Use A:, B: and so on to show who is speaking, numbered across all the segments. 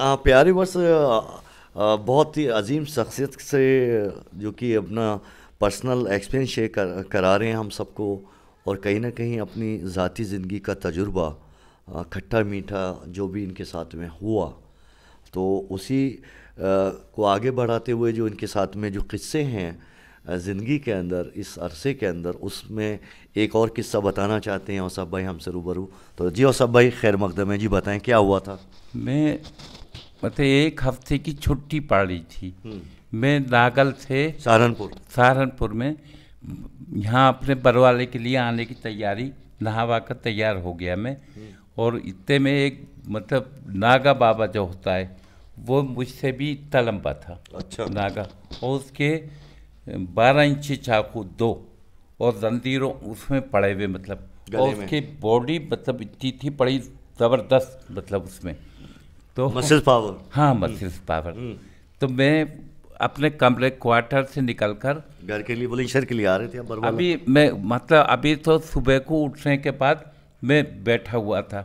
A: प्यारे वर्ष बहुत ही अजीम शख्सियत से जो कि अपना पर्सनल एक्सपीरियंस शेयर कर, करा रहे हैं हम सबको और कहीं ना कहीं अपनी ज़ाती ज़िंदगी का तजुर्बा खट्टा मीठा जो भी इनके साथ में हुआ तो उसी आ, को आगे बढ़ाते हुए जो इनके साथ में जो किस्से हैं ज़िंदगी के अंदर इस अरसे के अंदर उसमें एक और किस्सा बताना चाहते हैं औसफ भाई हमसे रूबरू तो जी औसफ भाई खैर मकदम है जी बताएं क्या हुआ था मैं मतलब एक हफ्ते की छुट्टी पड़ी थी हम्म। मैं नागल से सहारनपुर सहारनपुर में यहाँ अपने बरवाले के लिए आने की तैयारी नहावा कर तैयार हो गया मैं हम्म। और इतने में एक मतलब नागा बाबा जो होता है वो मुझसे भी इतना लंबा था अच्छा नागा और उसके बारह इंची चाकू दो और जंजीरों उसमें पड़े हुए मतलब और उसकी बॉडी मतलब इतनी थी पड़ी ज़बरदस्त मतलब उसमें तो मसल पावर हाँ मसल हम्म। पावर तो मैं अपने कमरे क्वार्टर से निकलकर घर के लिए बुलंदशहर के लिए आ रहे थे अभी मैं मतलब अभी तो सुबह को उठने के बाद मैं बैठा हुआ था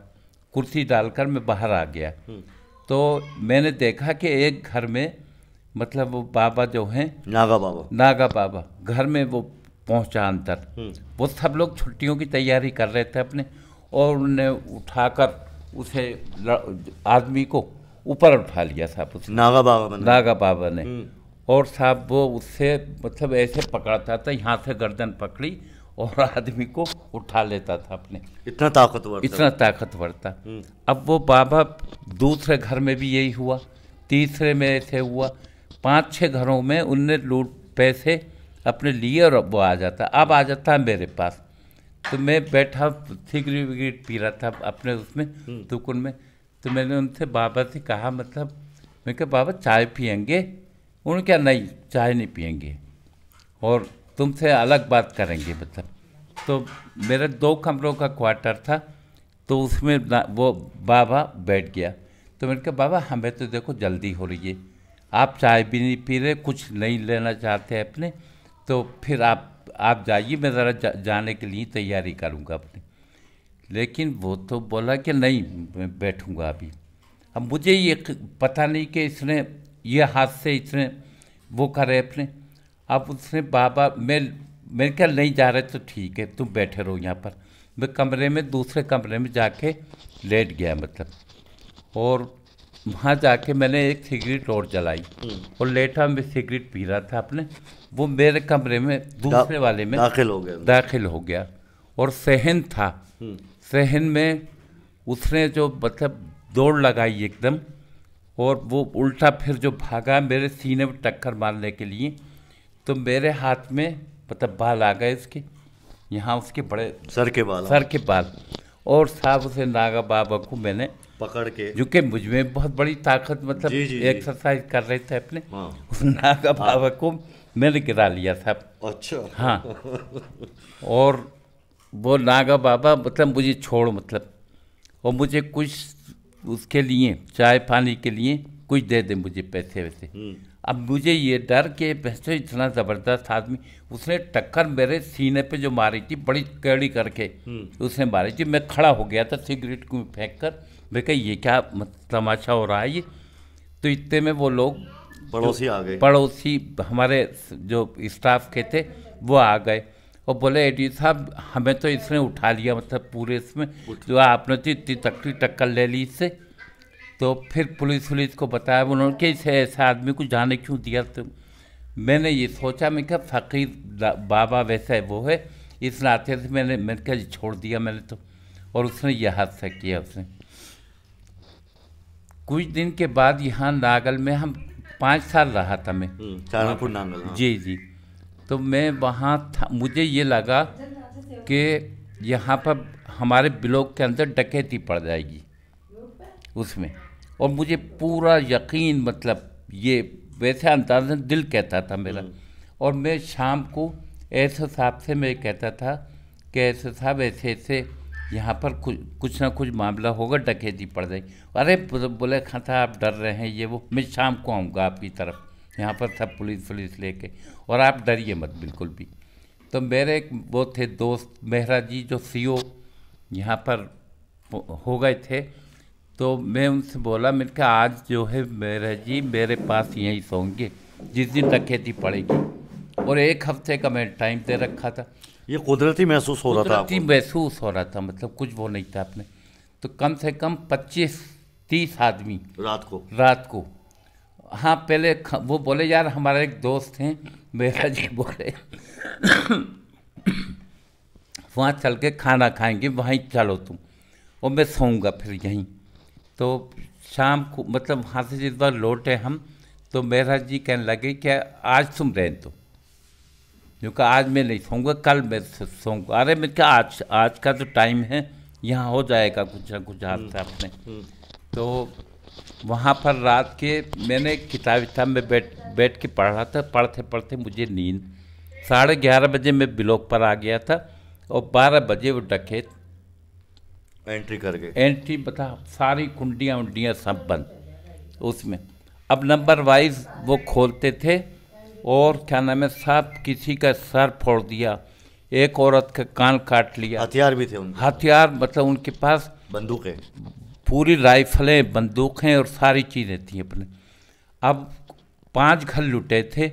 A: कुर्सी डालकर मैं बाहर आ गया हम्म। तो मैंने देखा कि एक घर में मतलब वो बाबा जो हैं नागा बाबा नागा बाबा घर में वो पहुंचा अंतर हम्म। वो सब लोग छुट्टियों की तैयारी कर रहे थे अपने और उन्हें उठाकर उसे आदमी को ऊपर उठा लिया साहब उस नागा बाबा ने नागा बाबा ने और साहब वो उससे मतलब ऐसे पकड़ता था यहाँ से गर्दन पकड़ी और आदमी को उठा लेता था अपने इतना ताकतवर इतना ताकतवर था हम्म। अब वो बाबा दूसरे घर में भी यही हुआ तीसरे में ऐसे हुआ पाँच छः घरों में उनने लूट पैसे अपने लिए और वो आ जाता अब आ जाता है मेरे पास तो मैं बैठा थिगरी विगरी पी रहा था अपने उसमें हम्म। दुकान में तो मैंने उनसे बाबा से कहा मतलब मैं कहा बाबा चाय पियेंगे उन्होंने क्या नहीं चाय नहीं पियेंगे और तुमसे अलग बात करेंगे मतलब तो मेरा दो कमरों का क्वार्टर था तो उसमें वो बाबा बैठ गया तो मैंने कहा बाबा हमें तो देखो जल्दी हो रही है आप चाय भी नहीं पी रहे कुछ नहीं लेना चाहते अपने तो फिर आप आप जाइए मैं ज़रा जा, जाने के लिए तैयारी करूँगा अपनी लेकिन वो तो बोला कि नहीं मैं बैठूँगा अभी अब मुझे ये पता नहीं कि इसने ये हाथ से इसने वो करे अपने अब उसने बाबा मैं मेरे ख्याल नहीं जा रहे तो ठीक है तुम बैठे रहो यहाँ पर मैं कमरे में दूसरे कमरे में जाके लेट गया मतलब और वहाँ जाके मैंने एक सिगरेट और जलाई हम्म। और लेटा मैं सिगरेट पी रहा था अपने वो मेरे कमरे में दूसरे वाले में दाखिल हो गया दाखिल हो गया और सहन था हम्म। सहन में उसने जो मतलब दौड़ लगाई एकदम और वो उल्टा फिर जो भागा मेरे सीने में टक्कर मारने के लिए तो मेरे हाथ में मतलब बाल आ गए इसके यहाँ उसके बड़े सर के बाल सर के बाल और साहब उसे नागा बाबा को मैंने पकड़ के जो कि मुझमें बहुत बड़ी ताकत मतलब एक्सरसाइज कर रहे थे अपने हाँ। नाग अभाव हाँ। को मैंने गिरा लिया था अच्छा हाँ और वो नागा बाबा मतलब मुझे छोड़ मतलब और मुझे कुछ उसके लिए चाय पानी के लिए कुछ दे दे मुझे पैसे वैसे हम्म। अब मुझे ये डर के पैसे तो इतना ज़बरदस्त आदमी उसने टक्कर मेरे सीने पे जो मारी थी बड़ी कैड़ी करके हम्म। उसने मारी थी मैं खड़ा हो गया था सिगरेट को फेंक कर मैं कहा ये क्या तमाशा हो रहा है ये तो इतने में वो लोग पड़ोसी आ गए पड़ोसी हमारे जो स्टाफ के थे वो आ गए और बोले एडी साहब हमें तो इसने उठा लिया मतलब पूरे इसमें जो आपने तो इतनी तकड़ी टक्कर ले ली इससे तो फिर पुलिस वुलिस को बताया उन्होंने कि इसे ऐसा आदमी को जाने क्यों दिया तो मैंने ये सोचा मैं क्या फ़कीर बाबा वैसा है वो है इस नाते से मैंने मैंने कहा छोड़ दिया मैंने तो और उसने यह हादसा किया उसने कुछ दिन के बाद यहाँ नागल में हम पाँच साल रहा था मैं हम्म, चारापुर नागल हाँ। जी जी तो मैं वहाँ था मुझे ये लगा कि यहाँ पर हमारे ब्लॉक के अंदर डकैती पड़ जाएगी उसमें और मुझे पूरा यकीन मतलब ये वैसे अंदाजन दिल कहता था मेरा हम्म। और मैं शाम को ऐसे साहब से मैं कहता था कि ऐसे साहब ऐसे ऐसे यहाँ पर कुछ कुछ ना कुछ मामला होगा डकैती पड़ जाएगी अरे बोले खां था आप डर रहे हैं ये वो मैं शाम को आऊँगा आपकी तरफ यहाँ पर था पुलिस पुलिस लेके और आप डरिए मत बिल्कुल भी तो मेरे एक वो थे दोस्त मेहरा जी जो सी ओ यहाँ पर हो गए थे तो मैं उनसे बोला मैंने कहा आज जो है मेहरा जी मेरे पास यहीं सोंगे जिस दिन डकैती पड़ेगी और एक हफ्ते का मैंने टाइम दे रखा था ये कुदरती महसूस हो रहा था कुदरती महसूस हो रहा था मतलब कुछ वो नहीं था अपने तो कम से कम पच्चीस तीस आदमी रात को रात को हाँ पहले वो बोले यार हमारा एक दोस्त हैं मेरा जी बोले वहाँ चल के खाना खाएंगे वहीं चलो तुम और मैं सोऊंगा फिर यहीं तो शाम को मतलब वहाँ से जिस बार लौटे हम तो मेरा जी कहने लगे कि आज तुम रहें तो जो कि आज मैं नहीं सोऊंगा कल मैं सोऊंगा अरे मैं क्या आज आज का तो टाइम है यहाँ हो जाएगा कुछ ना कुछ हादसा अपने हम्म, हम्म। तो वहाँ पर रात के मैंने किताब किताब में बैठ बैठ के पढ़ रहा था पढ़ते पढ़ते मुझे नींद साढ़े ग्यारह बजे मैं ब्लॉक पर आ गया था और बारह बजे वो डके एंट्री कर गए एंट्री बता सारी कुंडियाँ उंडियाँ सब बंद उसमें अब नंबर वाइज वो खोलते थे और क्या नाम है सब किसी का सर फोड़ दिया एक औरत का कान काट लिया हथियार भी थे उनके हथियार मतलब उनके पास बंदूकें पूरी राइफलें बंदूकें और सारी चीज़ें थी अपने अब पांच घर लुटे थे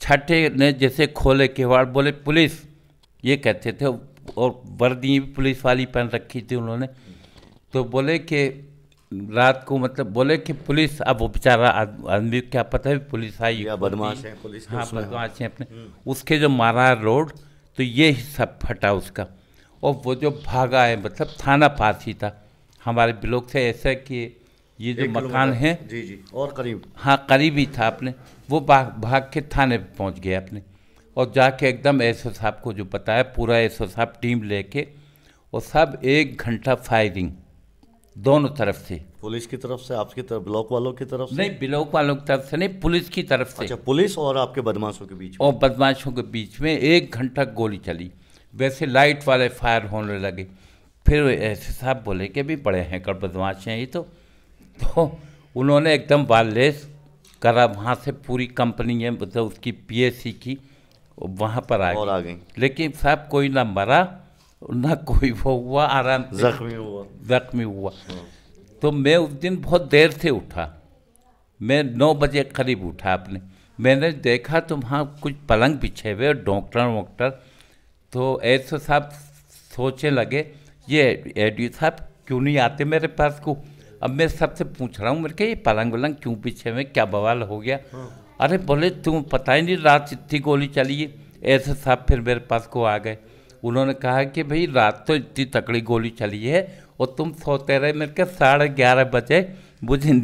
A: छठे ने जैसे खोले केवाड़ बोले पुलिस ये कहते थे और वर्दी भी पुलिस वाली पहन रखी थी उन्होंने तो बोले कि रात को मतलब बोले कि पुलिस अब वो बेचारा आदमी क्या पता है पुलिस आई या बदमाश है पुलिस हाँ बदमाश है अपने हम्म। उसके जो मारा रोड तो ये हिस्सा फटा उसका और वो जो भागा है मतलब थाना पास ही था हमारे ब्लॉक से ऐसा कि ये जो मकान है जी जी और करीब हाँ करीब ही था अपने वो भाग भाग के थाने पे पहुँच गया अपने और जाके एकदम एस ओ साहब को जो बताया पूरा एस ओ साहब टीम लेके और सब एक घंटा फायरिंग दोनों तरफ से पुलिस की तरफ से आपकी तरफ ब्लॉक वालों की तरफ से नहीं ब्लॉक वालों की तरफ से नहीं पुलिस की तरफ से अच्छा पुलिस और आपके बदमाशों के बीच और बदमाशों के बीच में एक घंटा गोली चली वैसे लाइट वाले फायर होने लगे फिर ऐसे साहब बोले कि भी बड़े हैं कर बदमाश हैं ये तो तो उन्होंने एकदम वायरलेस करा वहाँ से पूरी कंपनी है मतलब उसकी पी की वहाँ पर आ गई लेकिन साहब कोई ना मरा ना कोई वो हुआ आराम जख्मी हुआ जख्मी हुआ हाँ। तो मैं उस दिन बहुत देर से उठा मैं नौ बजे करीब उठा अपने मैंने देखा तो वहाँ कुछ पलंग पीछे हुए डॉक्टर वॉक्टर तो ऐसा साहब सोचे लगे ये एडी साहब क्यों नहीं आते मेरे पास को अब मैं सबसे पूछ रहा हूँ मेरे के ये पलंग वलंग क्यों पीछे में क्या बवाल हो गया हाँ। अरे बोले तुम पता ही नहीं रात इतनी गोली चली ऐसे साहब फिर मेरे पास को आ गए उन्होंने कहा कि भाई रात तो इतनी तकड़ी गोली चली है और तुम सोते रहे मेरे के साढ़े ग्यारह बजे मुझे हिंदी